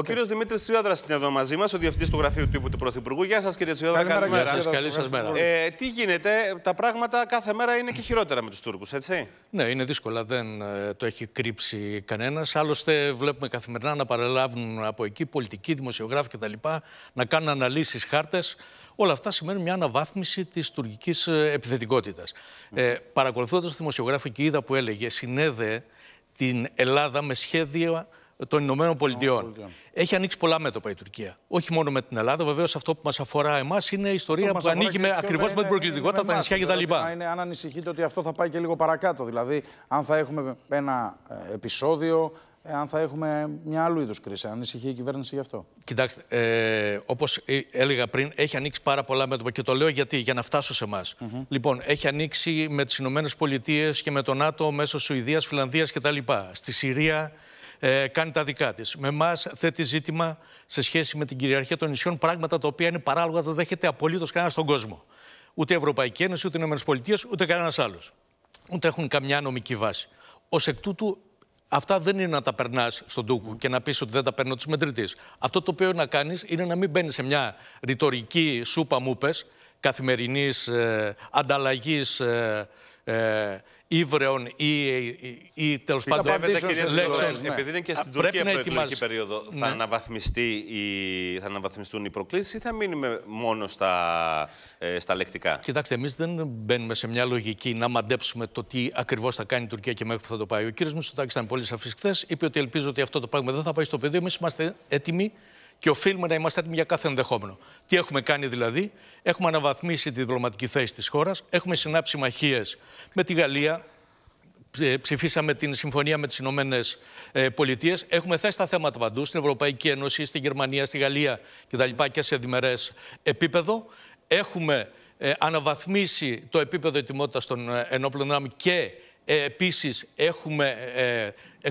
Ο κύριος Δημήτρης Τσιόδρας είναι εδώ μαζί μας, ο διευθυντής του γραφείου του τύπου του Πρωθυπουργού. Γεια σας, κύριε Τσιόδρα. Καλημέρα. Καλή σας μέρα. Ε, τι γίνεται, τα πράγματα κάθε μέρα είναι και χειρότερα με τους Τούρκους, έτσι. Ναι, είναι δύσκολα. Δεν ε, το έχει κρύψει κανένας. Άλλωστε, βλέπουμε καθημερινά να παρελάβουν από εκεί πολιτικοί, δημοσιογράφοι κτλ. να κάνουν αναλύσεις, χάρτες. Όλα αυτά σημαίνουν μια αναβάθμιση της τουρκικής επιθετικότητας. Ε, ε Παρακολουθώντα τη δημοσιογράφη και είδα που έλεγε, συνέδε την Ελλάδα με σχέδια των Ηνωμένων Πολιτειών. Έχει ανοίξει πολλά μέτωπα η Τουρκία. Όχι μόνο με την Ελλάδα, βεβαίως αυτό που μας αφορά εμάς είναι η ιστορία που ανοίγει ακριβώ με την προκλητικότητα, τα νησιά κτλ. Δηλαδή, αν ανησυχείτε ότι αυτό θα πάει και λίγο παρακάτω. Δηλαδή, αν θα έχουμε ένα ε, επεισόδιο ε, αν θα έχουμε μια άλλου είδους κρίση. Αν ανησυχεί η κυβέρνηση γι' αυτό. Κοιτάξτε, ε, όπως ε, έλεγα πριν, έχει ανοίξει πάρα πολλά μέτωπα και το λέω γιατί, για να φτάσω σε εμάς. Mm Λοιπόν, έχει ανοίξει με τις Ηνωμένες Πολιτείες και με τον ΝΑΤΟ μέσω Σουηδίας, Φιλανδίας κτλ. Στη Συρία ε, κάνει τα δικά της. Με εμάς θέτει ζήτημα σε σχέση με την κυριαρχία των νησιών, πράγματα τα οποία είναι παράλογα, δεν δέχεται απολύτως κανένας στον κόσμο. Ούτε η Ευρωπαϊκή Ένωση, ούτε οι ΗΠΑ, ούτε κανένας άλλος. Ούτε έχουν καμιά νομική βάση. Ως εκ τούτου, Αυτά δεν είναι να τα περνάς στον τούκο και να πεις ότι δεν τα παίρνω τη μετρητή. Αυτό το οποίο να κάνεις είναι να μην μπαίνεις σε μια ρητορική σούπα μούπες καθημερινής ε, ανταλλαγής ε, ε Ήβρεων ή, ή, ή τέλος πάντων λέξεων. Επειδή είναι και στην Τουρκία προεκλογική περίοδο, θα, ναι. αναβαθμιστεί η, θα αναβαθμιστούν οι προκλήσεις ή θα μείνουμε μόνο στα, ε, στα λεκτικά. Κοιτάξτε, εμείς δεν μπαίνουμε σε μια λογική να μαντέψουμε το τι ακριβώς θα κάνει η Τουρκία και μέχρι που θα το πάει. Ο κ. Μισουτάκη ήταν πολύ σαφής χθες. Είπε ότι ελπίζω ότι αυτό το πράγμα δεν θα πάει στο πεδίο. Εμείς είμαστε έτοιμοι και οφείλουμε να είμαστε έτοιμοι για κάθε ενδεχόμενο. Τι έχουμε κάνει δηλαδή, έχουμε αναβαθμίσει τη διπλωματική θέση της χώρας, έχουμε συνάψει μαχίε με τη Γαλλία, ψηφίσαμε την συμφωνία με τις Ηνωμένες Πολιτείες. Έχουμε θέσει τα θέματα παντού, στην Ευρωπαϊκή Ένωση, στην Γερμανία, στη Γαλλία κτλ. και σε διμερές επίπεδο. Έχουμε ε, αναβαθμίσει το επίπεδο ετοιμότητας των ε, ενόπλων δυνάμεων και ε, επίσης έχουμε ε, ε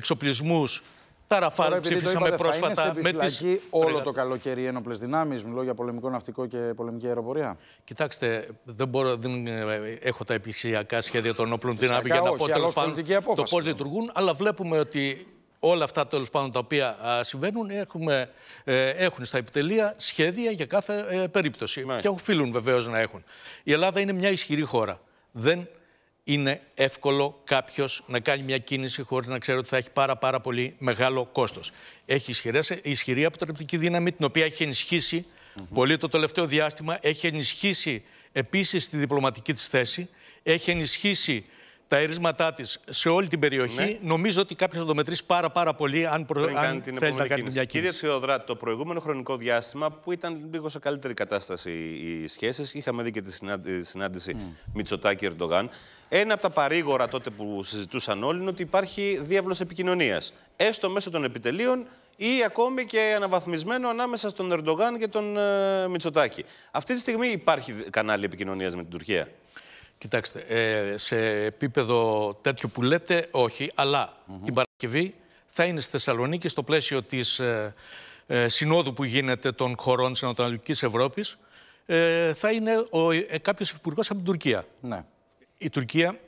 τα Ραφάλ ψήφισαμε πρόσφατα. Θα είναι σε με τις... όλο το καλοκαίρι ένοπλες δυνάμεις. Μιλώ για πολεμικό ναυτικό και πολεμική αεροπορία. Κοιτάξτε, δεν, μπορώ, δεν ε, έχω τα επιχειρησιακά σχέδια των όπλων δυνάμει για να πω τέλο πάντων το πώς ναι. λειτουργούν, αλλά βλέπουμε ότι όλα αυτά τέλος πάντων τα οποία συμβαίνουν έχουμε, ε, έχουν στα επιτελεία σχέδια για κάθε ε, περίπτωση. Ναι. Και οφείλουν βεβαίως να έχουν. Η Ελλάδα είναι μια ισχυρή χώρα. Δεν είναι εύκολο κάποιος να κάνει μια κίνηση χωρίς να ξέρει ότι θα έχει πάρα, πάρα πολύ μεγάλο κόστος. Έχει ισχυρές, ισχυρή αποτρεπτική δύναμη, την οποία έχει ενισχύσει πολύ το τελευταίο διάστημα. Έχει ενισχύσει επίσης τη διπλωματική της θέση. Έχει ενισχύσει τα ερίσματά της σε όλη την περιοχή. Ναι. Νομίζω ότι κάποιος θα το μετρήσει πάρα, πάρα πολύ αν, προ... αν την θέλει να μια Κύριε Τσιόδρα, το προηγούμενο χρονικό διάστημα που ήταν λίγο σε καλύτερη κατάσταση οι σχέσεις, είχαμε δει και τη συνάντηση mm. Μητσοτάκη-Ερντογάν. Ένα από τα παρήγορα τότε που συζητούσαν όλοι είναι ότι υπάρχει διάβλος επικοινωνίας. Έστω μέσω των επιτελείων ή ακόμη και αναβαθμισμένο ανάμεσα στον Ερντογάν και τον ε, Μητσοτάκη. Αυτή τη στιγμή υπάρχει κανάλι επικοινωνίας με την Τουρκία. Κοιτάξτε, ε, σε επίπεδο τέτοιο που λέτε, όχι. Αλλά mm την Παρασκευή θα είναι στη Θεσσαλονίκη στο πλαίσιο της ε, ε, συνόδου που γίνεται των χωρών της Ανατολικής Ευρώπης. Θα είναι ο, κάποιος υπουργός από την Τουρκία. Ναι. Η Τουρκία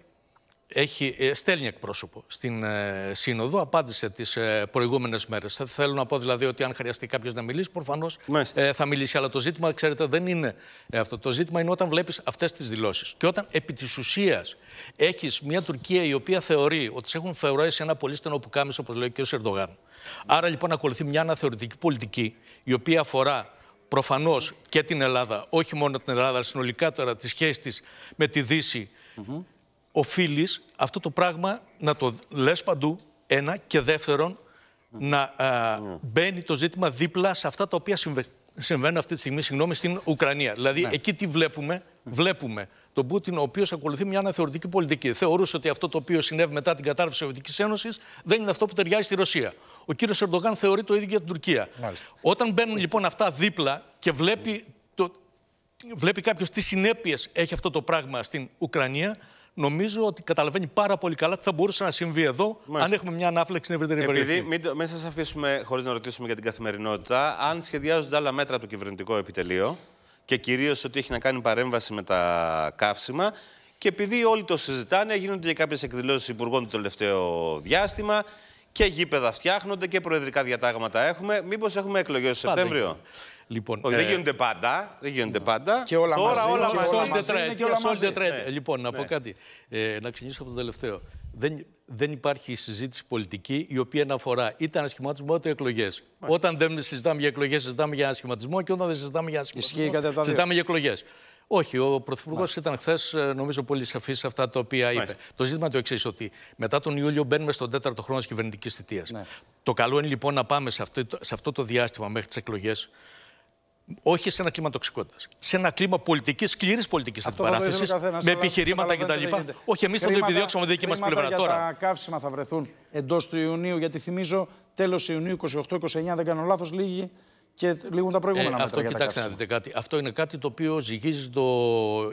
έχει, ε, στέλνει εκπρόσωπο στην ε, Σύνοδο, απάντησε τις ε, προηγούμενες μέρες. Θέλω να πω δηλαδή ότι αν χρειαστεί κάποιος να μιλήσει, προφανώς ε, θα μιλήσει. Αλλά το ζήτημα, ξέρετε, δεν είναι ε, αυτό. Το ζήτημα είναι όταν βλέπεις αυτές τις δηλώσεις. Και όταν επί της ουσίας έχεις μια Τουρκία η οποία θεωρεί ότι σε έχουν σε ένα πολύ στενό πουκάμισο, όπως λέει και ο κ. Ερντογάν. Άρα λοιπόν ακολουθεί μια αναθεωρητική πολιτική η οποία αφορά προφανώς και την Ελλάδα, όχι μόνο την Ελλάδα, αλλά συνολικά τώρα τη σχέση της με τη Δύση οφείλεις αυτό το πράγμα να το λες παντού. Ένα και δεύτερον, να α, ε, μπαίνει το ζήτημα δίπλα σε αυτά τα οποία συμβα... συμβαίνουν αυτή τη στιγμή συγγνώμη, στην Ουκρανία. Δηλαδή, ναι. εκεί τι βλέπουμε. Βλέπουμε τον Πούτιν, ο οποίος ακολουθεί μια αναθεωρητική πολιτική. Θεωρούσε ότι αυτό το οποίο συνέβη μετά την κατάρρευση της Σοβιετικής Ένωσης δεν είναι αυτό που ταιριάζει στη Ρωσία. Ο κύριος Ερντογάν θεωρεί το ίδιο για την Τουρκία. Μάλιστα. Όταν μπαίνουν λοιπόν αυτά δίπλα και βλέπει, το... βλέπει κάποιος τι συνέπειες έχει αυτό το πράγμα στην Ουκρανία, νομίζω ότι καταλαβαίνει πάρα πολύ καλά τι θα μπορούσε να συμβεί εδώ, αν έχουμε μια ανάφλεξη στην ευρύτερη περιοχή. Επειδή, μην, μην σας αφήσουμε χωρίς να ρωτήσουμε για την καθημερινότητα, αν σχεδιάζονται άλλα μέτρα από το κυβερνητικό επιτελείο και κυρίως ότι έχει να κάνει παρέμβαση με τα καύσιμα. Και επειδή όλοι το συζητάνε, γίνονται και κάποιες εκδηλώσεις υπουργών το τελευταίο διάστημα και γήπεδα φτιάχνονται και προεδρικά διατάγματα έχουμε. Μήπως έχουμε εκλογές σε Σεπτέμβριο. Λοιπόν, Όχι, δεν ε, γίνονται πάντα. Δεν γίνονται πάντα. Και όλα Τώρα μαζί, όλα και μαζί. Όλα μαζί και όλα μαζί. Ναι. Λοιπόν, να πω ναι. κάτι. Ε, να ξεκινήσω από το τελευταίο. Δεν, δεν υπάρχει συζήτηση πολιτική η οποία να αφορά είτε ένα σχηματισμό είτε εκλογές. Όταν δεν συζητάμε για εκλογές, συζητάμε για ένα σχηματισμό και όταν δεν συζητάμε για ένα σχηματισμό, συζητάμε για εκλογές. Όχι, ο Πρωθυπουργός ναι. ήταν χθες, ε, νομίζω, πολύ σαφής σε αυτά τα οποία είπε. Το ζήτημα είναι το εξής, ότι μετά τον Ιούλιο μπαίνουμε στον τέταρτο χρόνο της κυβερνητικής θητείας. Ναι. Το καλό είναι λοιπόν να πάμε σε αυτό, σε αυτό το διάστημα μέχρι τις εκλογές όχι σε ένα κλίμα τοξικότητας. Σε ένα κλίμα πολιτικής, σκληρής πολιτικής αντιπαράθεση, με επιχειρήματα κτλ. Όχι, εμείς θα το επιδιώξουμε δική μας πλευρά για τώρα. Τα καύσιμα θα βρεθούν εντός του Ιουνίου, γιατί θυμίζω τέλος Ιουνίου 28-29, δεν κάνω λάθος, λίγοι και λίγουν τα προηγούμενα ε, Αυτό, κοιτάξτε να δείτε κάτι. Αυτό είναι κάτι το οποίο ζυγίζει το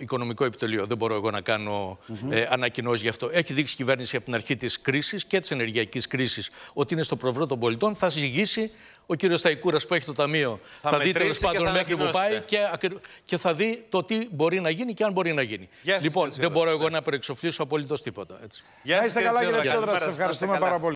οικονομικό επιτελείο. Δεν μπορώ εγώ να κάνω mm ε, ανακοινώσεις γι' αυτό. Έχει δείξει η κυβέρνηση από την αρχή της κρίσης και της ενεργειακής κρίσης ότι είναι στο προβρό των πολιτών. Θα ζυγίσει ο κύριος Ταϊκούρας που έχει το ταμείο. Θα, θα δει τέλος πάντων μέχρι που πάει και, και θα δει το τι μπορεί να γίνει και αν μπορεί να γίνει. λοιπόν, δεν μπορώ εγώ ναι. να προεξοφλήσω απολύτως τίποτα. Έτσι. να είστε καλά, κύριε θα Σα ευχαριστούμε πάρα πολύ.